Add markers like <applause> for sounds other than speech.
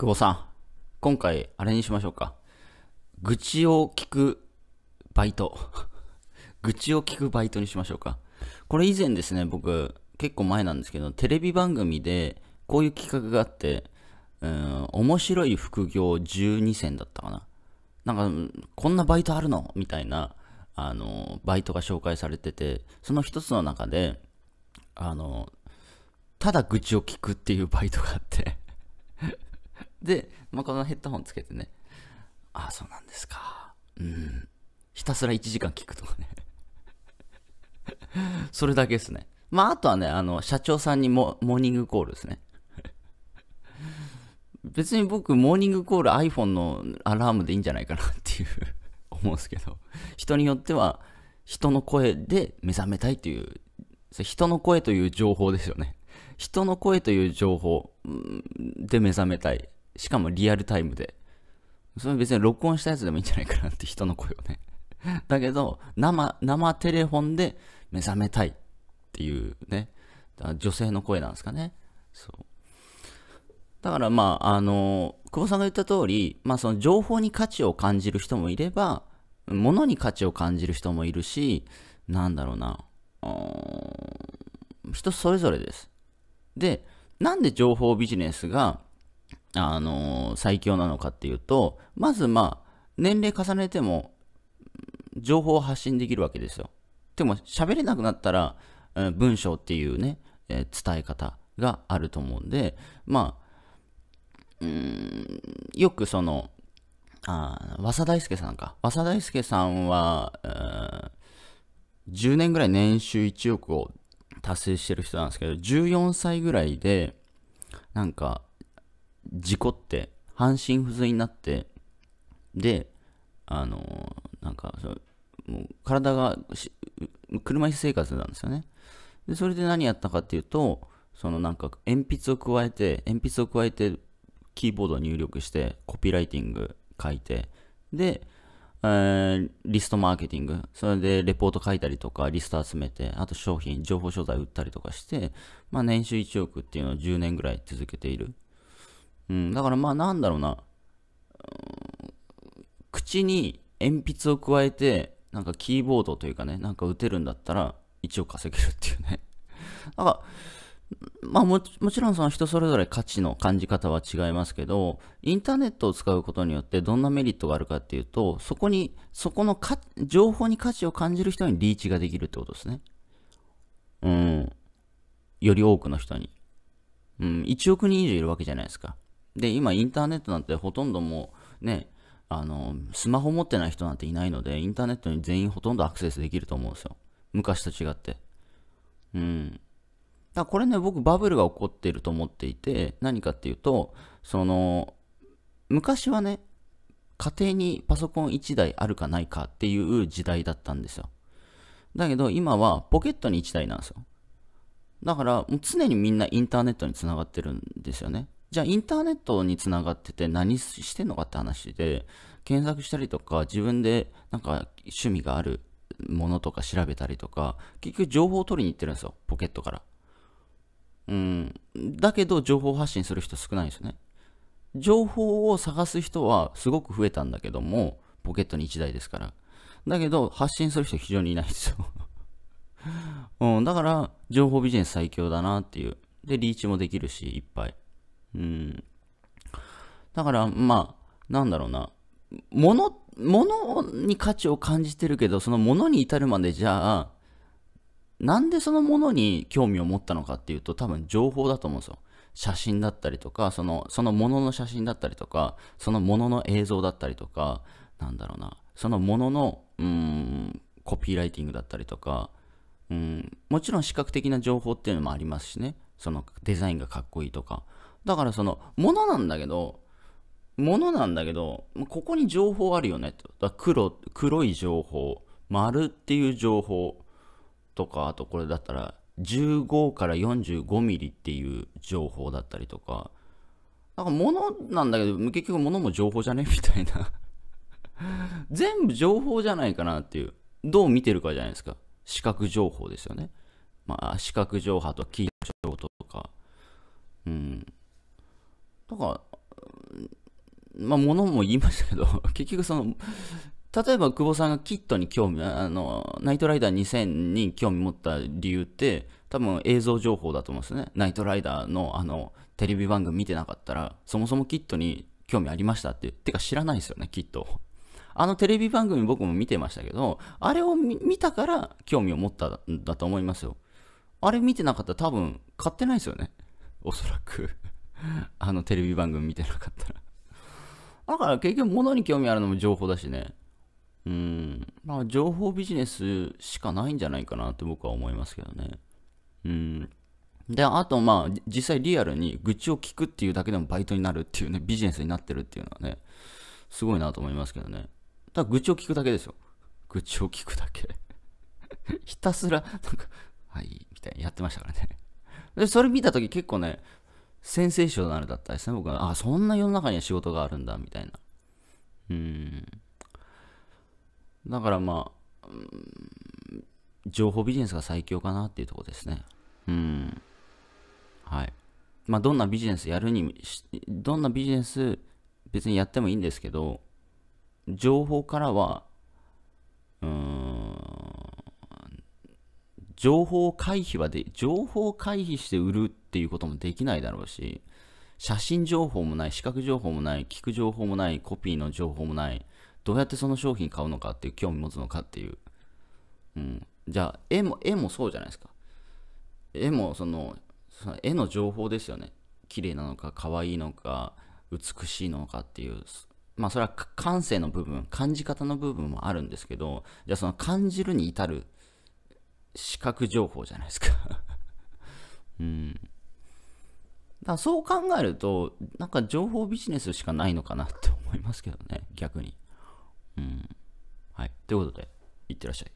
久保さん、今回、あれにしましょうか。愚痴を聞くバイト。<laughs> 愚痴を聞くバイトにしましょうか。これ以前ですね、僕、結構前なんですけど、テレビ番組で、こういう企画があって、うん、面白い副業12選だったかな。なんか、こんなバイトあるのみたいな、あの、バイトが紹介されてて、その一つの中で、あの、ただ愚痴を聞くっていうバイトがあってで、まあ、このヘッドホンつけてね、ああ、そうなんですか。うん。ひたすら1時間聞くとかね <laughs> それだけですね。まあ、あとはね、あの、社長さんにモモーニングコールですね。別に僕、モーニングコール iPhone のアラームでいいんじゃないかなっていう思うんですけど、人によっては、人の声で目覚めたいという、人の声という情報ですよね。人の声という情報で目覚めたい。しかもリアルタイムで。それ別に録音したやつでもいいんじゃないかなって人の声をね。だけど、生、生テレフォンで目覚めたいっていうね。女性の声なんですかね。そう。だからまあ、あの、久保さんが言った通り、まあその情報に価値を感じる人もいれば、物に価値を感じる人もいるし、なんだろうな、人それぞれです。で、なんで情報ビジネスがあの最強なのかっていうと、まずまあ、年齢重ねても、情報を発信できるわけですよ。でも、喋れなくなったら、文章っていうね、え伝え方があると思うんで、まあ、うんよくその、あ和田大輔さんか。和田大輔さんは、10年ぐらい年収1億を達成してる人なんですけど、14歳ぐらいで、なんか、事故って半身不随になってであのなんかもう体が車椅子生活なんですよねでそれで何やったかっていうとそのなんか鉛筆を加えて鉛筆を加えてキーボードを入力してコピーライティング書いてで、えー、リストマーケティングそれでレポート書いたりとかリスト集めてあと商品情報商材売ったりとかして、まあ、年収1億っていうのを10年ぐらい続けているうん、だからまあなんだろうな、うん、口に鉛筆を加えて、なんかキーボードというかね、なんか打てるんだったら、一応稼げるっていうね。だ <laughs> から、まあもちろんその人それぞれ価値の感じ方は違いますけど、インターネットを使うことによってどんなメリットがあるかっていうと、そこに、そこのか情報に価値を感じる人にリーチができるってことですね。うん。より多くの人に。うん、1億人以上いるわけじゃないですか。で、今インターネットなんてほとんどもうね、あの、スマホ持ってない人なんていないので、インターネットに全員ほとんどアクセスできると思うんですよ。昔と違って。うん。だこれね、僕バブルが起こってると思っていて、何かっていうと、その、昔はね、家庭にパソコン1台あるかないかっていう時代だったんですよ。だけど今はポケットに1台なんですよ。だから常にみんなインターネットにつながってるんですよね。じゃあインターネットにつながってて何してんのかって話で、検索したりとか、自分でなんか趣味があるものとか調べたりとか、結局情報を取りに行ってるんですよ、ポケットから。うん。だけど情報発信する人少ないですよね。情報を探す人はすごく増えたんだけども、ポケットに1台ですから。だけど発信する人非常にいないんですよ <laughs> うん、だから情報ビジネス最強だなっていう。で、リーチもできるし、いっぱい。うん。だから、まあ、なんだろうな。もの、ものに価値を感じてるけど、そのものに至るまでじゃあ、なんでそのものに興味を持ったのかっていうと、多分情報だと思うんですよ。写真だったりとか、その、そのものの写真だったりとか、そのものの映像だったりとか、なんだろうな。そのものの、うん、コピーライティングだったりとか、うん、もちろん視覚的な情報っていうのもありますしね。そのデザインがかっこいいとかだからそのものなんだけどものなんだけどここに情報あるよねとだ黒黒い情報丸っていう情報とかあとこれだったら15から45ミリっていう情報だったりとかなんか物なんだけど結局物も情報じゃねみたいな全部情報じゃないかなっていうどう見てるかじゃないですか視覚情報ですよねまあ視覚情報と聞いうん。かまあ、ものも言いましたけど、<laughs> 結局その、例えば久保さんがキットに興味、あの、ナイトライダー2000に興味持った理由って、多分映像情報だと思うんですね。ナイトライダーのあの、テレビ番組見てなかったら、そもそもキットに興味ありましたって、てか知らないですよね、キット。あのテレビ番組僕も見てましたけど、あれを見たから興味を持ったんだと思いますよ。あれ見てなかったら多分買ってないですよね。おそらく <laughs> あのテレビ番組見てなかったらだから結局物に興味あるのも情報だしね。うん。まあ情報ビジネスしかないんじゃないかなって僕は思いますけどね。うん。で、あとまあ実際リアルに愚痴を聞くっていうだけでもバイトになるっていうね、ビジネスになってるっていうのはね、すごいなと思いますけどね。ただ愚痴を聞くだけですよ。愚痴を聞くだけ <laughs> ひたすら、なんか、はい、みたいにやってましたからねで、それ見たとき結構ね、センセーショナルだったですね。僕は、あ、そんな世の中には仕事があるんだ、みたいな。うん。だからまあ、うん、情報ビジネスが最強かなっていうとこですね。うん。はい。まあ、どんなビジネスやるに、どんなビジネス別にやってもいいんですけど、情報からは、うん、情報回避はで、情報回避して売るっていうこともできないだろうし、写真情報もない、視覚情報もない、聞く情報もない、コピーの情報もない、どうやってその商品買うのかっていう、興味持つのかっていう。うん。じゃあ、絵も、絵もそうじゃないですか。絵もその、その絵の情報ですよね。綺麗なのか、可愛いのか、美しいのかっていう、まあそれは感性の部分、感じ方の部分もあるんですけど、じゃあその感じるに至る視覚情報じゃないですか <laughs> うん。だそう考えると、なんか情報ビジネスしかないのかなって思いますけどね、逆に。うん。はい。ということで、いってらっしゃい。